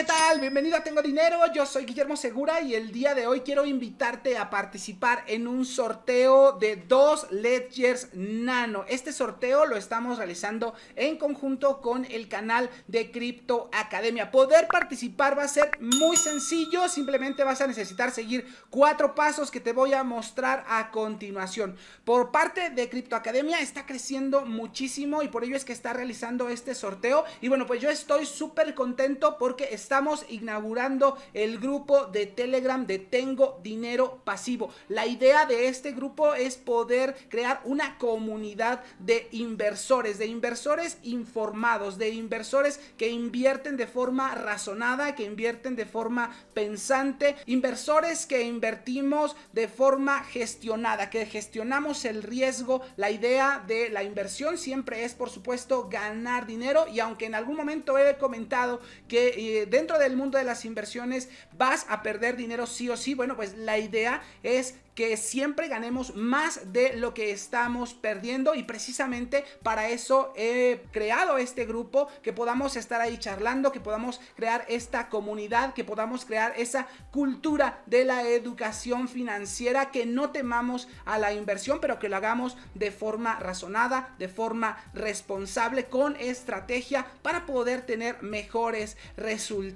¿qué tal? Bienvenido a Tengo Dinero, yo soy Guillermo Segura y el día de hoy quiero invitarte a participar en un sorteo de dos Ledgers Nano. Este sorteo lo estamos realizando en conjunto con el canal de Crypto Academia. Poder participar va a ser muy sencillo, simplemente vas a necesitar seguir cuatro pasos que te voy a mostrar a continuación. Por parte de Crypto Academia está creciendo muchísimo y por ello es que está realizando este sorteo y bueno, pues yo estoy súper contento porque está estamos inaugurando el grupo de Telegram de Tengo Dinero Pasivo. La idea de este grupo es poder crear una comunidad de inversores, de inversores informados, de inversores que invierten de forma razonada, que invierten de forma pensante, inversores que invertimos de forma gestionada, que gestionamos el riesgo. La idea de la inversión siempre es, por supuesto, ganar dinero y aunque en algún momento he comentado que eh, dentro del mundo de las inversiones vas a perder dinero sí o sí, bueno, pues la idea es que siempre ganemos más de lo que estamos perdiendo y precisamente para eso he creado este grupo, que podamos estar ahí charlando, que podamos crear esta comunidad, que podamos crear esa cultura de la educación financiera, que no temamos a la inversión, pero que lo hagamos de forma razonada, de forma responsable, con estrategia para poder tener mejores resultados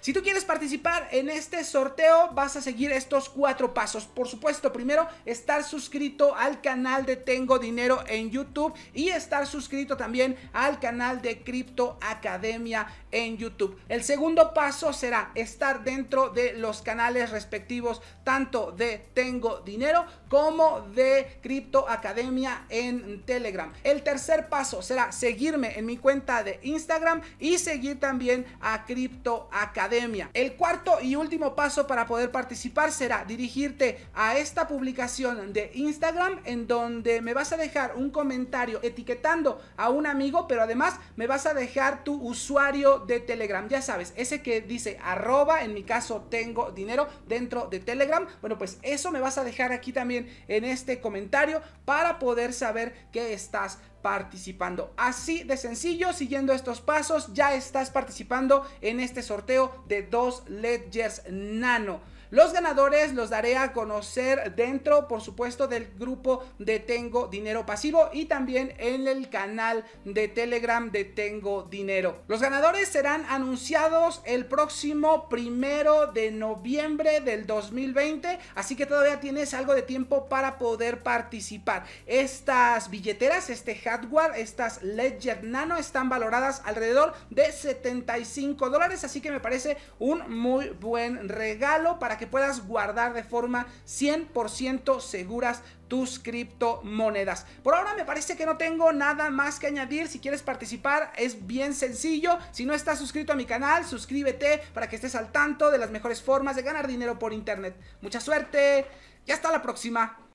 si tú quieres participar en este sorteo, vas a seguir estos cuatro pasos. Por supuesto, primero, estar suscrito al canal de Tengo Dinero en YouTube y estar suscrito también al canal de Crypto Academia en YouTube. El segundo paso será estar dentro de los canales respectivos, tanto de Tengo Dinero como de Crypto Academia en Telegram. El tercer paso será seguirme en mi cuenta de Instagram y seguir también a Crypto Academia. El cuarto y último paso para poder participar será dirigirte a esta publicación de Instagram en donde me vas a dejar un comentario etiquetando a un amigo, pero además me vas a dejar tu usuario de Telegram. Ya sabes, ese que dice arroba, en mi caso tengo dinero dentro de Telegram. Bueno, pues eso me vas a dejar aquí también en este comentario para poder saber que estás participando. Así de sencillo, siguiendo estos pasos, ya estás participando en este sorteo de dos Ledgers Nano. Los ganadores los daré a conocer dentro, por supuesto, del grupo de Tengo Dinero Pasivo y también en el canal de Telegram de Tengo Dinero. Los ganadores serán anunciados el próximo primero de noviembre del 2020, así que todavía tienes algo de tiempo para poder participar. Estas billeteras, este hardware, estas Ledger Nano están valoradas alrededor de 75 dólares, así que me parece un muy buen regalo para que puedas guardar de forma 100% seguras tus criptomonedas. Por ahora me parece que no tengo nada más que añadir. Si quieres participar es bien sencillo. Si no estás suscrito a mi canal, suscríbete para que estés al tanto de las mejores formas de ganar dinero por internet. Mucha suerte y hasta la próxima.